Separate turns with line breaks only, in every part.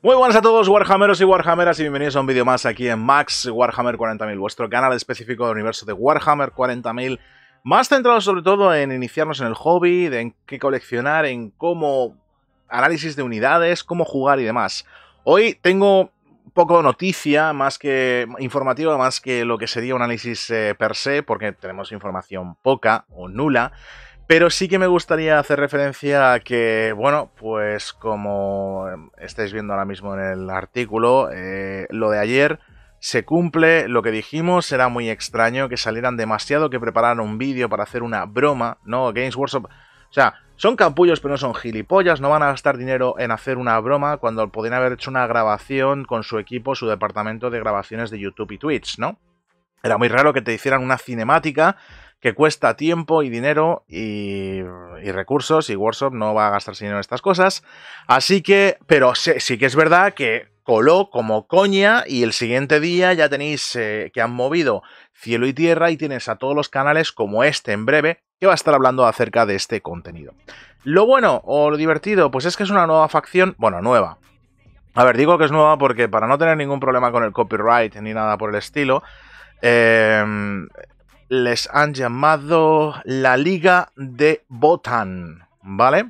Muy buenas a todos Warhammeros y Warhammeras y bienvenidos a un vídeo más aquí en Max Warhammer 40.000, vuestro canal específico del universo de Warhammer 40.000, más centrado sobre todo en iniciarnos en el hobby, en qué coleccionar, en cómo análisis de unidades, cómo jugar y demás. Hoy tengo poco noticia, más que informativa, más que lo que sería un análisis eh, per se, porque tenemos información poca o nula. Pero sí que me gustaría hacer referencia a que, bueno, pues como estáis viendo ahora mismo en el artículo, eh, lo de ayer se cumple, lo que dijimos, era muy extraño que salieran demasiado, que prepararan un vídeo para hacer una broma, ¿no? Games Workshop, o sea, son capullos pero no son gilipollas, no van a gastar dinero en hacer una broma cuando podrían haber hecho una grabación con su equipo, su departamento de grabaciones de YouTube y Twitch, ¿no? Era muy raro que te hicieran una cinemática que cuesta tiempo y dinero y, recursos y Workshop no va a gastar dinero en estas cosas. Así que, pero sí, que es verdad que coló como coña y el siguiente día ya tenéis eh, que han movido cielo y tierra y tienes a todos los canales como este en breve que va a estar hablando acerca de este contenido. Lo bueno o lo divertido, pues es que es una nueva facción, bueno, nueva. A ver, digo que es nueva porque para no tener ningún problema con el copyright ni nada por el estilo, eh, les han llamado la Liga de Botan, ¿vale?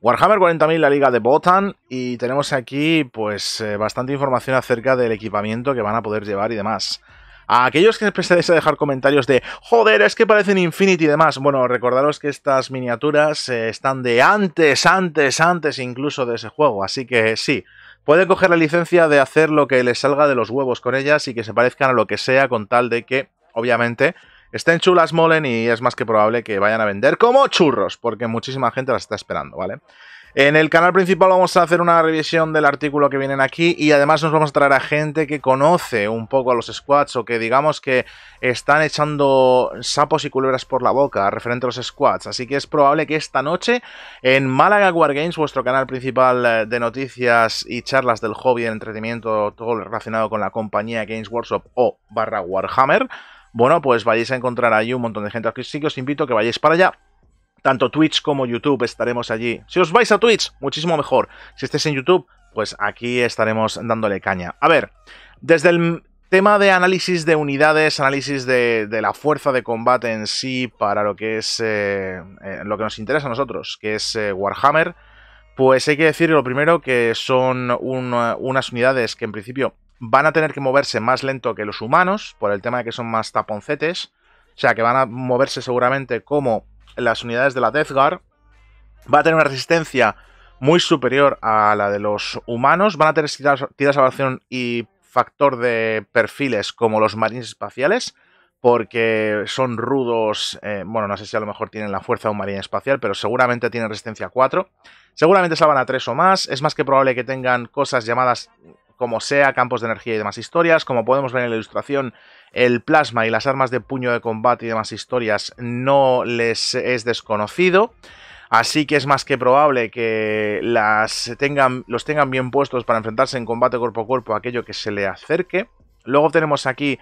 Warhammer 40.000, la Liga de Botan, y tenemos aquí pues eh, bastante información acerca del equipamiento que van a poder llevar y demás. A aquellos que empecéis a dejar comentarios de joder, es que parecen Infinity y demás. Bueno, recordaros que estas miniaturas eh, están de antes, antes, antes incluso de ese juego. Así que sí, puede coger la licencia de hacer lo que les salga de los huevos con ellas y que se parezcan a lo que sea, con tal de que, obviamente, estén chulas, molen y es más que probable que vayan a vender como churros, porque muchísima gente las está esperando, ¿vale? En el canal principal vamos a hacer una revisión del artículo que vienen aquí y además nos vamos a traer a gente que conoce un poco a los squats o que digamos que están echando sapos y culebras por la boca referente a los squats. Así que es probable que esta noche en Málaga Games vuestro canal principal eh, de noticias y charlas del hobby, el entretenimiento, todo relacionado con la compañía Games Workshop o barra Warhammer, bueno, pues vayáis a encontrar allí un montón de gente. así que os invito a que vayáis para allá. Tanto Twitch como YouTube estaremos allí. Si os vais a Twitch, muchísimo mejor. Si estáis en YouTube, pues aquí estaremos dándole caña. A ver, desde el tema de análisis de unidades, análisis de, la fuerza de combate en sí para lo que es eh, eh, lo que nos interesa a nosotros, que es eh, Warhammer, pues hay que decir lo primero que son unas unidades que en principio van a tener que moverse más lento que los humanos, por el tema de que son más taponcetes, o sea que van a moverse seguramente como las unidades de la Death Guard, va a tener una resistencia muy superior a la de los humanos, van a tener tiras, de salvación y factor de perfiles como los marines espaciales, porque son rudos, eh, bueno, no sé si a lo mejor tienen la fuerza de un marine espacial, pero seguramente tienen resistencia 4, seguramente salvan a 3 o más, es más que probable que tengan cosas llamadas como sea, campos de energía y demás historias. Como podemos ver en la ilustración, el plasma y las armas de puño de combate y demás historias no les es desconocido. Así que es más que probable que las tengan, los tengan bien puestos para enfrentarse en combate cuerpo a cuerpo a aquello que se le acerque. Luego tenemos aquí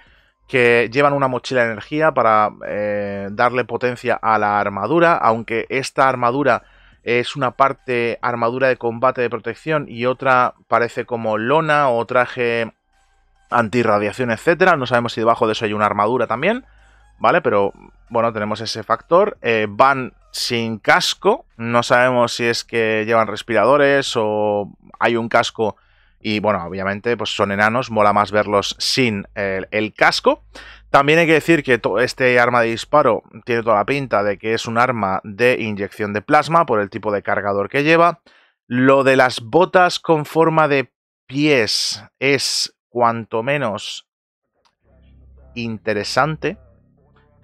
que llevan una mochila de energía para eh, darle potencia a la armadura, aunque esta armadura es una parte armadura de combate de protección y otra parece como lona o traje antirradiación, etcétera. No sabemos si debajo de eso hay una armadura también, ¿vale? Pero bueno, tenemos ese factor. Eh, van sin casco, no sabemos si es que llevan respiradores o hay un casco y bueno, obviamente pues son enanos, mola más verlos sin el casco. También hay que decir que este arma de disparo tiene toda la pinta de que es un arma de inyección de plasma por el tipo de cargador que lleva. Lo de las botas con forma de pies es cuanto menos interesante.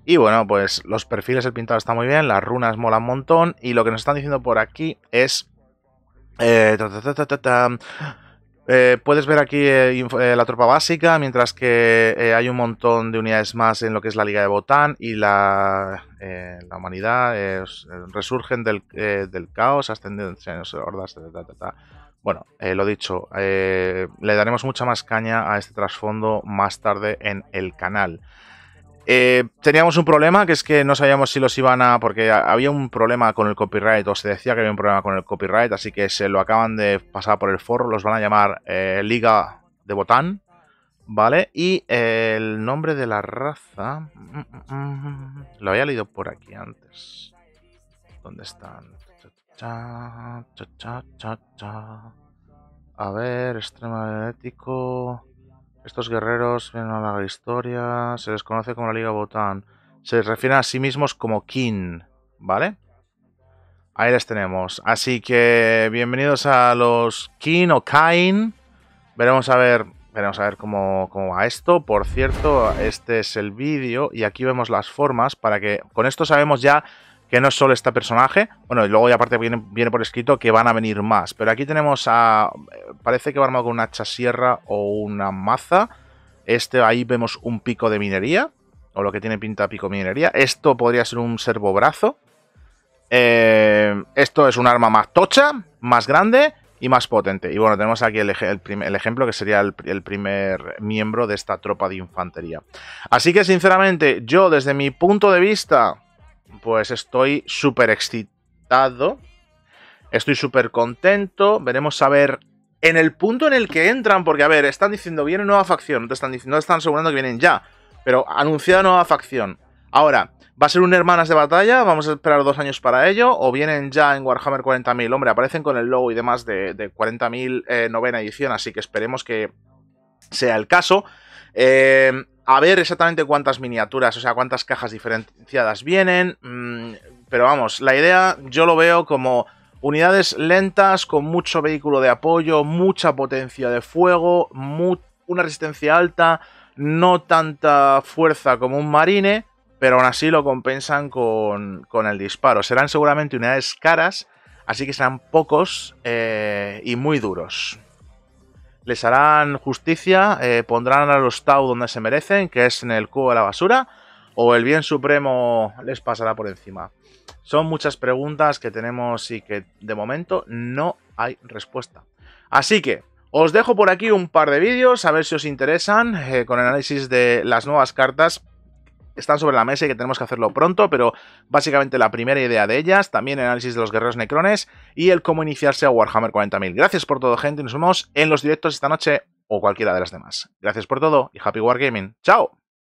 Y bueno, pues los perfiles el pintado está muy bien, las runas molan un montón. Y lo que nos están diciendo por aquí es. Eh, eh, puedes ver aquí eh, eh, la tropa básica, mientras que hay un montón de unidades más en lo que es la Liga de Botán y la, humanidad resurgen del, caos, Ascendencia hordas, ta, Bueno, lo dicho, le daremos mucha más caña a este trasfondo más tarde en el canal. Eh, teníamos un problema que es que no sabíamos si los iban a. porque había un problema con el copyright, o se decía que había un problema con el copyright, así que se lo acaban de pasar por el foro, los van a llamar eh, Liga de Botán, ¿vale? Y eh, el nombre de la raza. Mm, mm, mm, lo había leído por aquí antes. ¿Dónde están? A ver, extrema ético. Estos guerreros vienen a larga historia. Se les conoce como la Liga Botán. Se refieren a sí mismos como Kin, ¿vale? Ahí les tenemos. Así que bienvenidos a los Kin o Kain. Veremos a ver, veremos a ver cómo, cómo va esto. Por cierto, este es el vídeo y aquí vemos las formas para que con esto sabemos ya que no es solo este personaje, bueno, y luego ya aparte viene, por escrito que van a venir más, pero aquí tenemos a, eh, parece que va armado con una hacha sierra o una maza, este ahí vemos un pico de minería, o lo que tiene pinta pico minería, esto podría ser un servobrazo, eh, esto es un arma más tocha, más grande y más potente, y bueno, tenemos aquí el, ejemplo que sería el primer miembro de esta tropa de infantería. Así que sinceramente, yo desde mi punto de vista pues estoy súper excitado. Estoy súper contento. Veremos a ver en el punto en el que entran, porque a ver, están diciendo viene nueva facción, no te están diciendo, están asegurando que vienen ya, pero anunciada nueva facción. Ahora, ¿va a ser un hermanas de batalla? ¿Vamos a esperar dos años para ello? ¿O vienen ya en Warhammer 40.000? Hombre, aparecen con el logo y demás de, 40.000 eh, novena edición, así que esperemos que sea el caso. Eh, a ver exactamente cuántas miniaturas, o sea, cuántas cajas diferenciadas vienen. Mm, pero vamos, la idea yo lo veo como unidades lentas, con mucho vehículo de apoyo, mucha potencia de fuego, una resistencia alta, no tanta fuerza como un marine, pero aún así lo compensan con, el disparo. Serán seguramente unidades caras, así que serán pocos eh, y muy duros les harán justicia, eh, pondrán a los Tau donde se merecen, que es en el cubo de la basura, o el bien supremo les pasará por encima. Son muchas preguntas que tenemos y que de momento no hay respuesta. Así que os dejo por aquí un par de vídeos, a ver si os interesan, eh, con análisis de las nuevas cartas están sobre la mesa y que tenemos que hacerlo pronto, pero básicamente la primera idea de ellas, también el análisis de los guerreros necrones y el cómo iniciarse a Warhammer 40.000. Gracias por todo, gente, nos vemos en los directos esta noche o cualquiera de las demás. Gracias por todo y Happy Wargaming. ¡Chao!